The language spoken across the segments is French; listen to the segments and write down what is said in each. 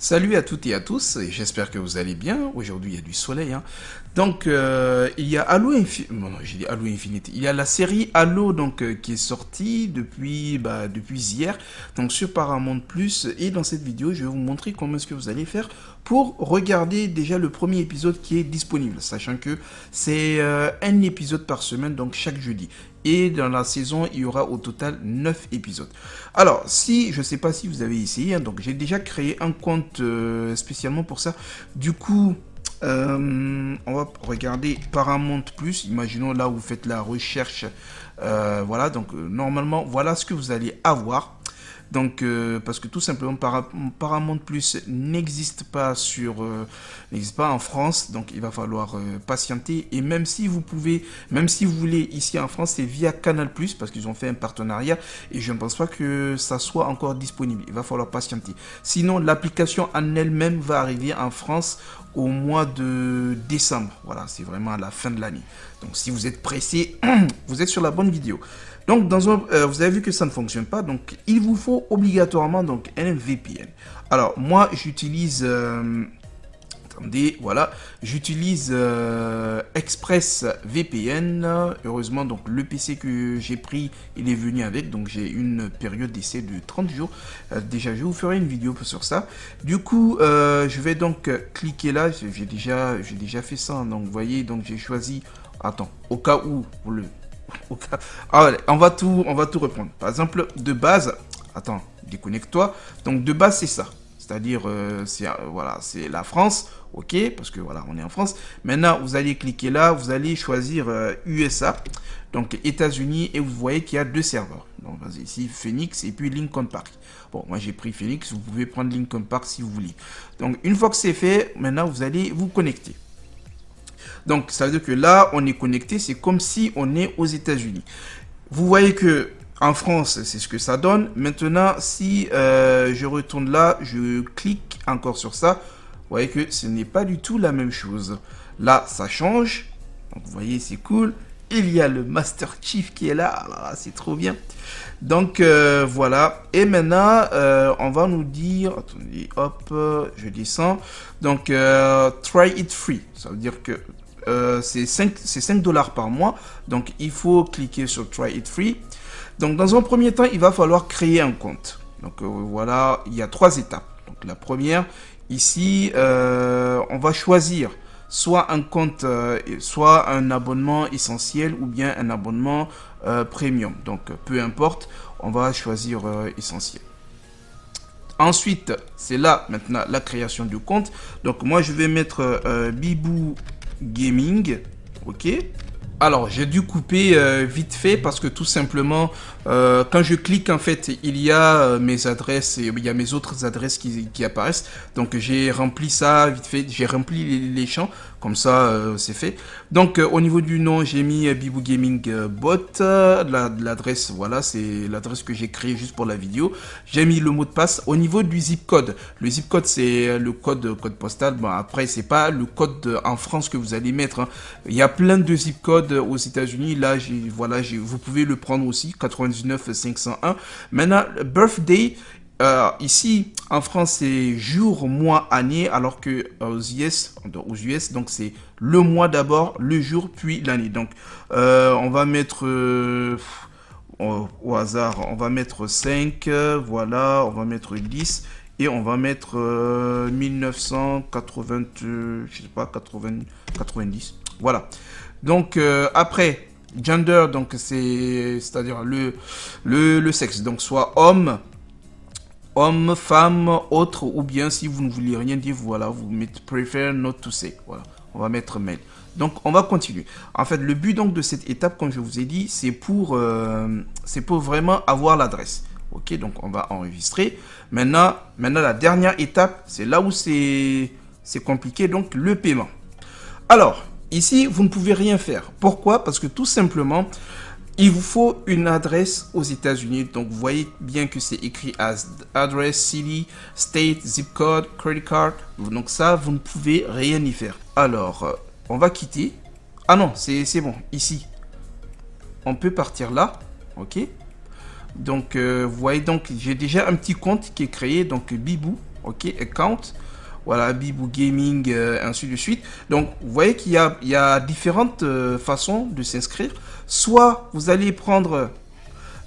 Salut à toutes et à tous, j'espère que vous allez bien. Aujourd'hui, il y a du soleil. Hein. Donc, euh, il y a Halo, non bon, dit Halo Infinite. Il y a la série Halo donc, euh, qui est sortie depuis, bah, depuis hier, donc sur Paramount Plus. Et dans cette vidéo, je vais vous montrer comment est-ce que vous allez faire pour regarder déjà le premier épisode qui est disponible, sachant que c'est euh, un épisode par semaine, donc chaque jeudi. Et dans la saison, il y aura au total 9 épisodes. Alors, si je ne sais pas si vous avez essayé, hein, donc j'ai déjà créé un compte euh, spécialement pour ça. Du coup, euh, on va regarder Paramount Plus. Imaginons là où vous faites la recherche. voilà, donc normalement, voilà ce que vous allez avoir. Donc, euh, parce que tout simplement, Paramount Plus n'existe pas sur, euh, n'existe pas en France, donc il va falloir euh, patienter. Et même si vous pouvez, même si vous voulez ici en France, c'est via Canal parce qu'ils ont fait un partenariat et je ne pense pas que ça soit encore disponible. Il va falloir patienter. Sinon, l'application en elle-même va arriver en France au mois de décembre. Voilà, c'est vraiment à la fin de l'année. Donc, si vous êtes pressé, vous êtes sur la bonne vidéo. Donc, dans euh, vous avez vu que ça ne fonctionne pas. Donc, il vous faut obligatoirement donc, un VPN. Alors, moi, j'utilise... Euh, attendez, voilà. J'utilise euh, Express VPN. Heureusement, donc, le PC que j'ai pris, il est venu avec. Donc, j'ai une période d'essai de 30 jours. déjà, je vous ferai une vidéo sur ça. Du coup, je vais donc cliquer là. J'ai déjà, déjà fait ça. Donc, vous voyez, donc j'ai choisi... Attends, au cas où le ah, on va tout, on va tout reprendre. Par exemple, de base, attends, déconnecte-toi. Donc de base, c'est ça. C'est-à-dire, euh, c'est euh, voilà, c'est la France, ok, parce que voilà, on est en France. Maintenant, vous allez cliquer là, vous allez choisir USA, euh, donc États-Unis, et vous voyez qu'il y a deux serveurs. Donc ici Phoenix et puis Lincoln Park. Bon, moi j'ai pris Phoenix, vous pouvez prendre Lincoln Park si vous voulez. Donc une fois que c'est fait, maintenant vous allez vous connecter. Donc, ça veut dire que là, on est connecté, c'est comme si on est aux États-Unis. Vous voyez que en France, c'est ce que ça donne. Maintenant, si euh, je retourne là, je clique encore sur ça. Vous voyez que ce n'est pas du tout la même chose. Là, ça change. vous voyez, c'est cool. Il y a le Master Chief qui est là. Ah c'est trop bien. Donc, euh, voilà. Et maintenant, euh, on va nous dire... Attendez, hop, je descends. Donc, try it free. Ça veut dire que euh, c'est 5 dollars par mois. Donc il faut cliquer sur Try It Free. Donc dans un premier temps, il va falloir créer un compte. Donc euh, voilà, il y a trois étapes. Donc la première, ici, euh, on va choisir soit un compte, soit un abonnement essentiel ou bien un abonnement premium. Donc peu importe, on va choisir essentiel. Ensuite, c'est là maintenant la création du compte. Donc moi je vais mettre Bibou Gaming. Ok alors, j'ai dû couper euh, vite fait parce que tout simplement, euh, quand je clique, en fait, il y a euh, mes adresses et il y a mes autres adresses qui, apparaissent. Donc, j'ai rempli ça vite fait, j'ai rempli les, champs comme ça, euh, c'est fait. Donc, euh, au niveau du nom, j'ai mis euh, Bibou Gaming Bot. L'adresse, voilà, c'est l'adresse que j'ai créée juste pour la vidéo. J'ai mis le mot de passe. Au niveau du zip code, le zip code, c'est le code, code postal. Bon, après, c'est pas le code en France que vous allez mettre. Hein. Il y a plein de zip codes aux États-Unis. Là, voilà, vous pouvez le prendre aussi. 99 501. Maintenant, birthday, euh, ici, en France, c'est jour, mois, année, alors que aux US, aux US donc c'est le mois d'abord, le jour, puis l'année. Donc, euh, on va mettre euh, au hasard, on va mettre 5, voilà, on va mettre 10 et on va mettre 1980, euh, je sais pas, 80, 90. Voilà. Donc, après, gender, donc c'est, c'est-à-dire le, le, le sexe, donc soit homme homme, femme, autre, ou bien si vous ne voulez rien dire, voilà, vous mettez préfère not to say. Voilà, on va mettre mail. Donc, on va continuer. En fait, le but donc de cette étape, comme je vous ai dit, c'est pour, euh, c'est pour vraiment avoir l'adresse. Ok, donc on va enregistrer. Maintenant, maintenant la dernière étape, c'est là où c'est compliqué, donc le paiement. Alors, ici, vous ne pouvez rien faire. Pourquoi Parce que tout simplement, il vous faut une adresse aux États-Unis. Donc, vous voyez bien que c'est écrit as address, city, state, zip code, credit card. Donc, ça, vous ne pouvez rien y faire. Alors, euh, on va quitter. Ah non, c'est bon. Ici. On peut partir là. OK. Donc, euh, vous voyez, donc, j'ai déjà un petit compte qui est créé. Donc, Bibou. OK. Account voilà, Bibou Gaming, ainsi de suite. Donc, vous voyez qu'il y, y a, différentes euh, façons de s'inscrire. Soit vous allez prendre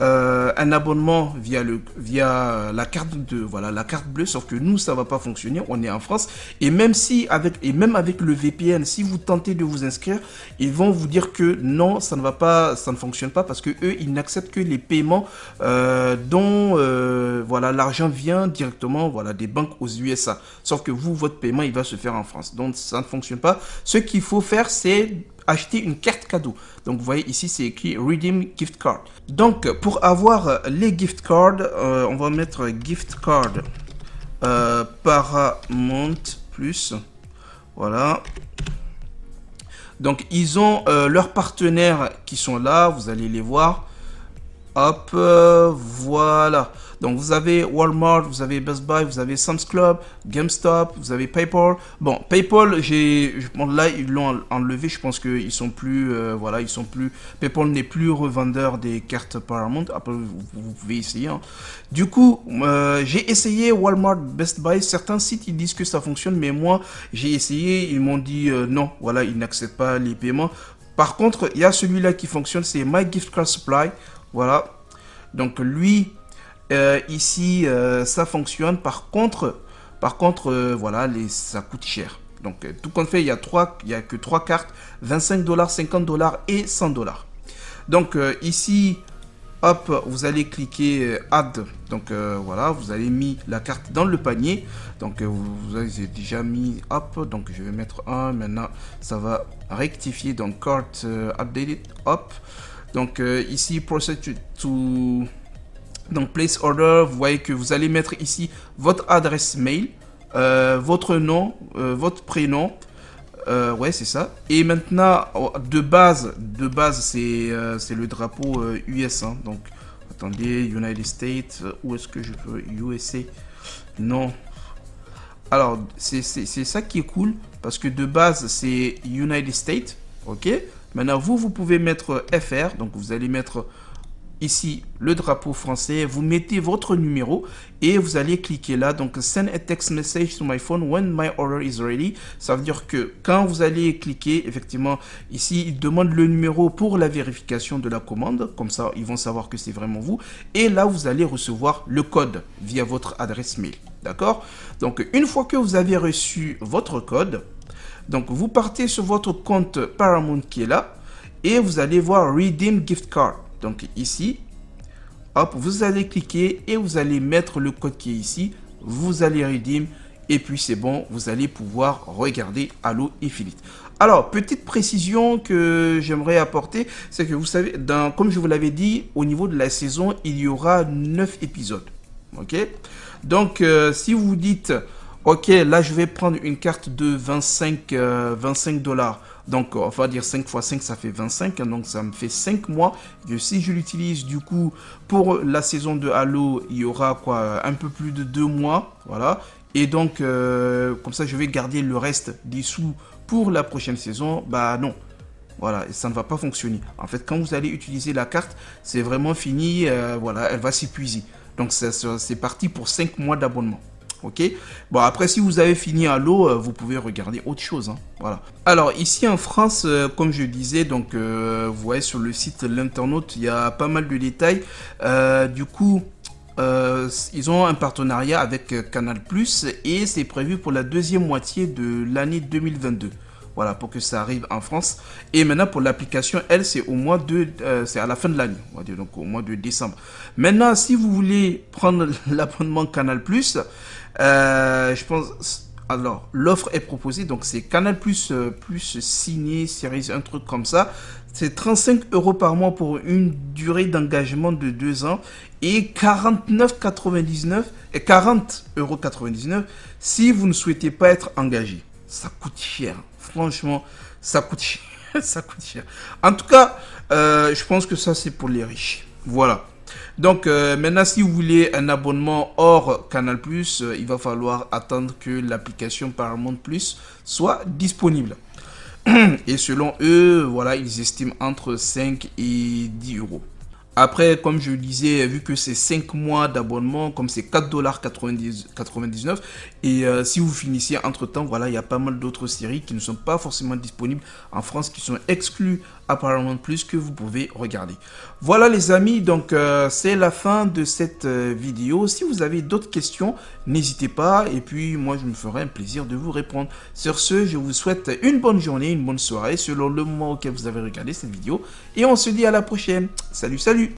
euh, un abonnement via, le, via la, carte de, voilà, la carte bleue, sauf que nous, ça ne va pas fonctionner, on est en France. Et même, si avec, et même avec le VPN, si vous tentez de vous inscrire, ils vont vous dire que non, ça ne va pas, ça ne fonctionne pas, parce que eux, ils n'acceptent que les paiements euh, dont euh, voilà l'argent vient directement voilà, des banques aux USA. Sauf que vous, votre paiement, il va se faire en France. Donc, ça ne fonctionne pas. Ce qu'il faut faire, c'est acheter une carte cadeau. Donc vous voyez ici c'est écrit Redeem Gift Card. Donc pour avoir euh, les gift card, euh, on va mettre gift card euh, Paramount Plus. Voilà. Donc ils ont euh, leurs partenaires qui sont là, vous allez les voir. Hop, voilà. Donc vous avez Walmart, vous avez Best Buy, vous avez Sam's Club, GameStop, vous avez PayPal. Bon, PayPal, j'ai, là ils l'ont enlevé. Je pense qu'ils sont plus, euh, voilà, ils sont plus. PayPal n'est plus revendeur des cartes Paramount. Après, vous, pouvez essayer. Hein. Du coup, euh, j'ai essayé Walmart, Best Buy. Certains sites ils disent que ça fonctionne, mais moi j'ai essayé. Ils m'ont dit euh, non, voilà, ils n'acceptent pas les paiements. Par contre, il y a celui-là qui fonctionne, c'est My Gift Card Supply. Voilà. Donc lui, euh, ici, euh, ça fonctionne. Par contre, par contre euh, voilà, les, ça coûte cher. Donc, tout compte fait, il ya a, trois, il y que trois cartes 25 dollars, 50 dollars et 100 dollars. Donc, ici, hop, vous allez cliquer Add. Donc, voilà, vous allez mis la carte dans le panier. Donc, vous, avez déjà mis Hop. Donc, je vais mettre un Maintenant, ça va rectifier. Donc, Cart Updated. Hop. Donc, ici, Proceed to donc order, vous voyez que vous allez mettre ici votre adresse mail, euh, votre nom, euh, votre prénom. Euh, ouais, c'est ça. Et maintenant, de base, de base c'est le drapeau US. Hein. Donc, attendez, United States, où est-ce que je peux USA Non. Alors, c'est ça qui est cool, parce que de base, c'est United States, ok Maintenant, vous, vous pouvez mettre FR, donc vous allez mettre ici le drapeau français, vous mettez votre numéro et vous allez cliquer là, donc send a text message to my phone when my order is ready. Ça veut dire que quand vous allez cliquer, effectivement, ici, il demande le numéro pour la vérification de la commande, comme ça, ils vont savoir que c'est vraiment vous. Et là, vous allez recevoir le code via votre adresse mail. D'accord Donc, une fois que vous avez reçu votre code, donc vous partez sur votre compte Paramount qui est là et vous allez voir Redeem Gift Card. Donc ici, hop, vous allez cliquer et vous allez mettre le code qui est ici. Vous allez redeem et puis c'est bon, vous allez pouvoir regarder Halo Infinite. Alors, petite précision que j'aimerais apporter, c'est que vous savez, comme je vous l'avais dit, au niveau de la saison, il y aura 9 épisodes. Ok Donc, euh, si vous dites, ok, là je vais prendre une carte de 25, 25 euh, dollars donc, on va dire 5 x 5, ça fait 25. donc, ça me fait 5 mois. si je l'utilise, du coup, pour la saison de Halo, il y aura quoi un peu plus de 2 mois. Voilà. Et donc, euh, comme ça, je vais garder le reste des sous pour la prochaine saison. Bah non. Voilà, ça ne va pas fonctionner. En fait, quand vous allez utiliser la carte, c'est vraiment fini. Euh, voilà, elle va s'épuiser. Donc, c'est parti pour 5 mois d'abonnement. Ok Bon, après, si vous avez fini à l'eau, euh, vous pouvez regarder autre chose. Hein. Voilà. Alors, ici en France, euh, comme je disais, donc, euh, vous voyez sur le site l'internaute, il y a pas mal de détails. du coup, ils ont un partenariat avec Canal Plus et c'est prévu pour la deuxième moitié de l'année 2022. Voilà, pour que ça arrive en France. Et maintenant, pour l'application, elle, c'est au mois de... c'est à la fin de l'année, on va dire, donc au mois de décembre. Maintenant, si vous voulez prendre l'abonnement Canal+, euh, je pense. Alors, l'offre est proposée, donc c'est Canal Plus, euh, plus signé, série, un truc comme ça. C'est 35 euros par mois pour une durée d'engagement de 2 ans et 49,99 et 40 euros 99 si vous ne souhaitez pas être engagé. Ça coûte cher, franchement, ça coûte cher, ça coûte cher. En tout cas, euh, je pense que ça c'est pour les riches. Voilà. Donc euh, maintenant, si vous voulez un abonnement hors Canal+, euh, il va falloir attendre que l'application Paramount Plus soit disponible. Et selon eux, voilà, ils estiment entre 5 et 10 euros. Après, comme je le disais, vu que c'est 5 mois d'abonnement, comme c'est 4,99$, et euh, si vous finissiez entre-temps, voilà, il y a pas mal d'autres séries qui ne sont pas forcément disponibles en France, qui sont exclues apparemment plus que vous pouvez regarder. Voilà les amis, donc euh, c'est la fin de cette euh, vidéo. Si vous avez d'autres questions, n'hésitez pas et puis moi je me ferai un plaisir de vous répondre. Sur ce, je vous souhaite une bonne journée, une bonne soirée selon le moment auquel vous avez regardé cette vidéo et on se dit à la prochaine. Salut, salut